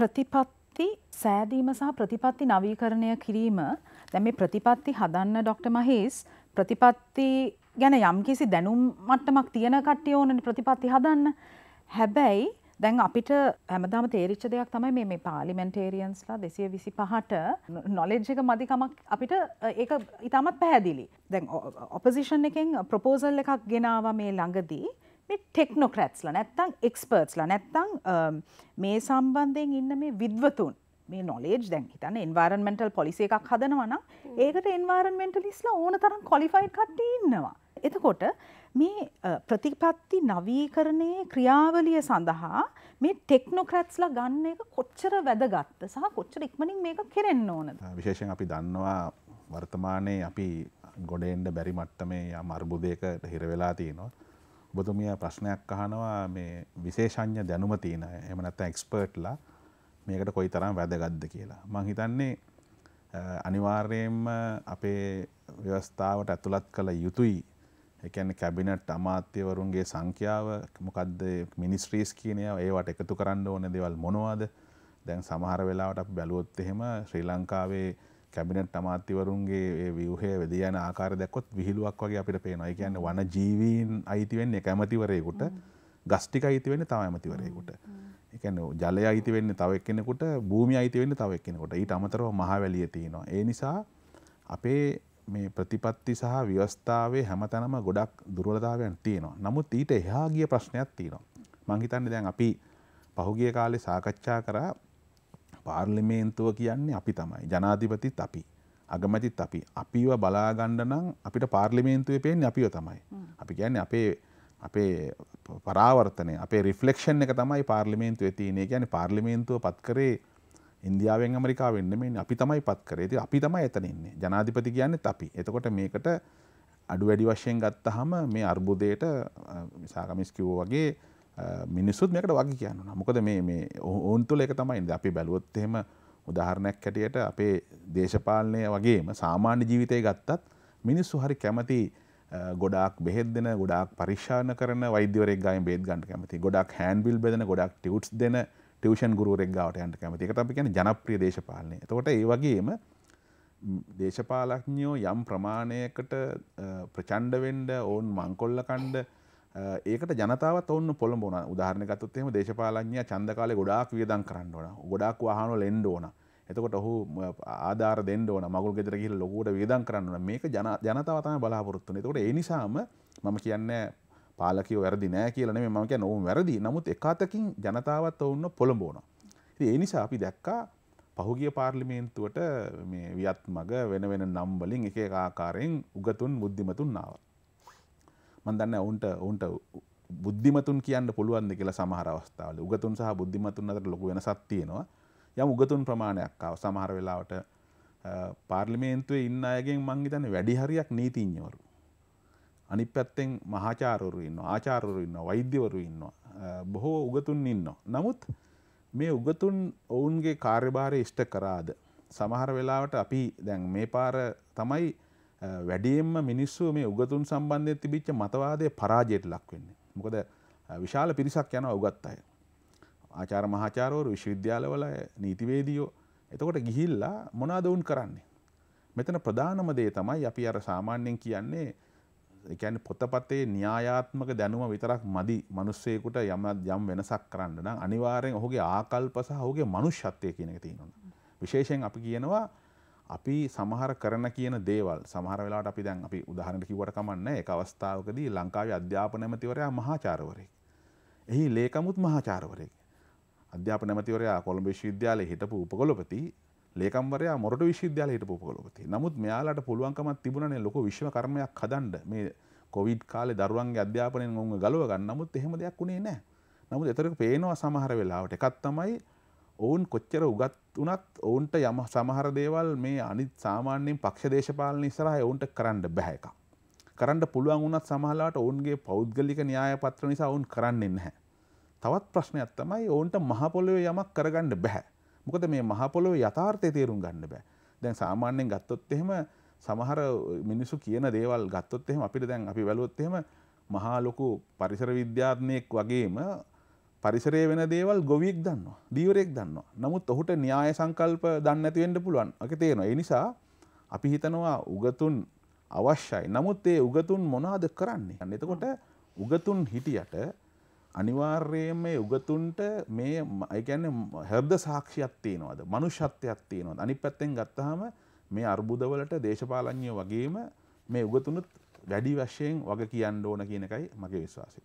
ප්‍රතිපත්ති සෑදීම සහ ප්‍රතිපත්ති නවීකරණය කිරීම දැන් මේ ප්‍රතිපත්ති හදන්න ඩොක්ටර් මහේස් ප්‍රතිපත්ති ගැන යම්කිසි දැනුම් මට්ටමක් තියෙන කට්ටිය ඕනනේ ප්‍රතිපත්ති හදන්න. හැබැයි දැන් අපිට හැමදාම තේරිච්ච දෙයක් තමයි මේ මේ පාර්ලිමෙන්ටේරියන්ස්ලා 225ට නොලෙජ් එක මදිකමක් අපිට ඒක ඊටමත් පැහැදිලි. දැන් ඔපොසිෂන් එකෙන් ප්‍රොපෝසල් එකක් ගෙනාවා මේ ළඟදී මේ ටෙක්නොක්‍රැට්ස්ල නැත්තං එක්ස්පර්ට්ස්ල නැත්තං මේ සම්බන්ධයෙන් ඉන්න මේ විද්වතුන් මේ නොලේජ් දැන් හිතන්න එන්වර්න්මෙන්ටල් පොලිසි එකක් හදනවන ඒකට එන්වර්න්මෙන්ටලිස්ලා ඕන තරම් කොලිෆයි කට්ටි ඉන්නවා. එතකොට මේ uh, ප්‍රතිපත්ති නවීකරණයේ ක්‍රියාවලිය සඳහා මේ ටෙක්නොක්‍රැට්ස්ලා ගන්න එක කොච්චර වැදගත්ත සහ කොච්චර ඉක්මනින් මේක කෙරෙන්න ඕනද. විශේෂෙන් අපි දන්නවා වර්තමානයේ අපි ගොඩෙන්ඩ බැරි මට්ටමේ යම් අර්බුදයකට හිරවෙලා තියෙනවා. ඔබතුමිය ප්‍රශ්නයක් අහනවා මේ විශේෂඥ දැනුම තියෙන එහෙම නැත්නම් එක්ස්පර්ට්ලා මේකට කොයිතරම් වැදගත්ද කියලා. මම හිතන්නේ අනිවාර්යයෙන්ම අපේ ව්‍යවස්ථාවට ඇතුළත් කළ යුතුයි. ඒ කියන්නේ කැබිනට් අමාත්‍යවරුන්ගේ සංඛ්‍යාව මොකද්ද මිනිස්ට්‍රීස් කියන ඒවා ඒවට එකතු කරන්න ඕන දේවල් මොනවද? දැන් සමහර වෙලාවට අපි බැලුවොත් එහෙම ශ්‍රී ලංකාවේ කැබිනට් අමාත්‍යවරුන්ගේ වියහේ වෙදයන ආකාර දැකොත් විහිලුවක් වගේ අපිට පේනොයි කියන්න වන ජීවීන් අයිතිවෙන්න එක ඇමතිවරයකුට ගස්ටික අයිතිවෙන්න තම ඇමතිවරයකුට එකන ජලය අයිතිවෙන්න තවක් කෙනෙකුට භූමි අයිතිවෙන්න තවක් කෙනෙකුට ඊට අමතරව මහවැලිය තියෙනවා ඒ නිසා අපේ මේ ප්‍රතිපත්ති සහ ව්‍යවස්ථාවේ හැමතැනම ගොඩක් දුරලතාවයන් තියෙනවා නමුත් ඊට එහා ගිය ප්‍රශ්නයක් තියෙනවා මංහිතන්න දැන් අපි පහුගිය කාලේ සාකච්ඡා කරා පාර්ලිමේන්තුව කියන්නේ අපි තමයි ජනාධිපතිත් අපි අගමැතිත් අපි අපිව බලාගණ්ඩ නම් අපිට පාර්ලිමේන්තුවේ පේෙන් අපිව තමයි අපි කියන්නේ අපේ අපේ පරාවර්තනය අපේ රිෆලෙක්ෂන් එක තමයි පාර්ලිමේන්තුව තියනේ ගැන පාර්ලිමේන්තුව පත්කරේ ඉන්දියාවෙන් අමරිකා වෙන්න මේ අපි තමයි පත්කරේ ති අපි තමයි එතනන්නේ ජනාධිපති කියන්නේ අපි එතකොට මේකට අඩු වැඩි වශයෙන් ගත්තහම මේ අර්බුදයට සාකමිස් කිව්ෝ වගේ මිනිස්සුත් මේකට වගේ කියන්න මොකද මේ ඔවුන් තුළ එක තමයින්ද අපි බැලුවොත් එහෙම උදාහරණයක් හැටියට අපේ දේශපාලනය වගේම සාමාන්‍ය ජීවිතය ගත්තත් මිනිස්සු හරි කැමති ගොඩක් බෙහෙත් දෙන ගොඩක් පරිශාන කරන වෛද්‍යවරෙක් ගයින් බේත් ගන්නට කැමති ගොඩක් හැන්බිල් බෙදෙන ගොඩක් ටියුට්ස් දෙන ටියෂන් ගුරුවරෙක් ගාවට යන්ට කැමති එකට අපි කියන ජනප්‍රිය දේශපාලනය එතකොට ඒ වගේම දේශපාලඥයෝ යම් ප්‍රමාණයකට ප්‍රචණ්ඩවෙන්ඩ ඔවුන් මංකොල්ල කණ්ඩ ඒකට ජනතාව ඔන්න පොළඹන උදාහරණකත්තුත් එම දේශපාලඥය චන්ද කාලේ ගොඩාක් වියදම් කරන්න ඕන ගොඩාක් වහනෝ ලෙන්ඩ ඕන එතකොට ඔහු ආධාර දෙන්න ඕන මගුල් ගෙදර ගිහිල්ලා ලොකුවට වියදම් කරන්න ඕන මේක ජනතාව තමයි බලාපොරොත්තු වෙන්නේ එතකොට ඒ නිසාම මම කියන්නේ පාලකය වැරදි නෑ කියලන මේ මක නොවම් වැරදි නමුත් එකතකින් ජනතාවත් ඔවන්න පොළඹෝන. ඒ නිසා අපි දැක්කා පහුගිය පාර්ලිමේන්තුවට වියත් මග වෙන වෙන නම්බලින් එක ආකාරයෙන් උගතුන් බුද්ධිමතුන් නාවත්. මන්දන්න ඔවුන්ට ඔවුන්ට බුද්ධිමතුන් කියන්න පුළුවන්ද කියලා සමහර අවස්ථාවල උගතුන් සහ බුද්ධිමතුන් අතර ලොකු වෙනසක් තියෙනවා යම් උගතුන් ප්‍රමාණයක් ආව සමහර වෙලාවට පාර්ලිමේන්තුවේ ඉන්න අයගෙන් මං හිතන්නේ වැඩි හරියක් නීතිඥවරු අනිත් පැත්තෙන් මහාචාර්යවරු ඉන්නවා ආචාර්යවරු ඉන්නවා වෛද්‍යවරු ඉන්නවා බොහෝ උගතුන් ඉන්නවා නමුත් මේ උගතුන් ඔවුන්ගේ කාර්යභාරය ඉෂ්ට කරාද සමහර වෙලාවට අපි දැන් මේ පාර තමයි වැඩියෙන්ම මිනිස්සු මේ උගතුන් සම්බන්ධය තිබිච්ච මතවාදය පරාජයට ලක්වෙන්නේ. මොකද විශාල පිරිසක් යන උගත් අය. ආචාර මහාචාරවරු විශ්වවිද්‍යාලවල නීතිවේදියෝ එතකොට ගිහිල්ලා මොනාදවුන් කරන්නේ. මෙතන ප්‍රධානම දේ තමයි අපි අර සාමාන්‍යයෙන් කියන්නේ එකැන් පොතපතේ න්‍යායාත්මක දැනුම විතරක් මදි මනුස්සයකුට යමත් යම් වෙනසක් කරන්න නම් අනිවාරයෙන් ඔහුගේ ආකල්ප සහ ඔහුගේ මනුෂ්‍යත්වය කියන එක තියෙනවා. විශේෂයෙන් අපි කියනවා අපි සමහර කරන කියන දේවල් සමහර වෙලාට අපි දැන් අපි උදාහරණට කිව්වට කමන්නේ ඒක අවස්ථාවකදී ලංකාවේ අධ්‍යාපන ඇමතිවරයා මහාචාර්යවරයෙක්. එහි ලේකමුත් මහාචාර්යවරයෙක්. අධ්‍යාපන ඇමතිවරයා කොළඹ විශ්වවිද්‍යාලයේ හිටපු උපකුලපති, ලේකම්වරයා මොරටු විශ්වවිද්‍යාලයේ හිටපු උපකුලපති. නමුත් මෙයාලට පුළුවන්කමක් තිබුණනේ ලොකු විශ්ව කර්මයක් හදන්න. මේ කොවිඩ් කාලේ දරුවන්ගේ අධ්‍යාපනයෙන් උන්ව ගලව ගන්න. නමුත් එහෙම දෙයක් උනේ නැහැ. නමුත් ඒතරක පේනවා සමහර වෙලාවට එකක් තමයි ඔවුන් කොච්චර උගත් වනත් ඔවුන්ට යම සමහර දේවල් මේ අනිත් සාමාන්‍යයෙන් පක්ෂ දේශපාලන ඉස්සරහ ඔවුන්ට කරන්න බැහැ එක. කරන්න පුළුවන් වනත් සමහලාට ඔවුන්ගේ පෞද්ගලික න්‍යාය පත්‍ර නිසා ඔවුන් කරන්නෙන් හැ. තවත් ප්‍රශ්නයක් තමයි ඔවුන්ට මහපොලොව යමක් කරගන්න බැහැ. මොකද මේ මහපොලොව යථාර්ථය තේරුම් ගන්න බෑ. දැන් සාමාන්‍යයෙන් ගත්තොත් එහෙම සමහර මිනිස්සු කියන දේවල් ගත්තොත් එහෙම අපිට දැන් අපි වැලුවොත් එහෙම මහා ලොකු පරිසර විද්‍යාත්මයෙක් වගේම පරිසරය වෙන දේවල් ගොවියෙක් දන්නවා දීවරෙක් දන්නවා නමුත් ඔහුට න්‍යාය සංකල්ප දන්න ඇතිවෙන්ඩ පුළුවන් එක තියෙනවා එනිසා අපි හිතනවා උගතුන් අවශ්‍යයි නමුත් ඒ උගතුන් මොනාද කරන්නේ අන්න එතකොට උගතුන් හිටියට අනිවාර්යයෙන් මේ උගතුන්ට මේ ඒගැන්න හර්ද සාක්ෂයක් තියෙනවාද මනුෂ්‍යත්වයක් තියෙනවාද අනි පැත්තෙන් ගත්තහම මේ අර්බුදවලට දේශපාලඥය වගේම මේ උගතුනුත් වැඩි වශයෙන් වග කියන්න ඕන කියන එකයි මගේ විශ්වාසය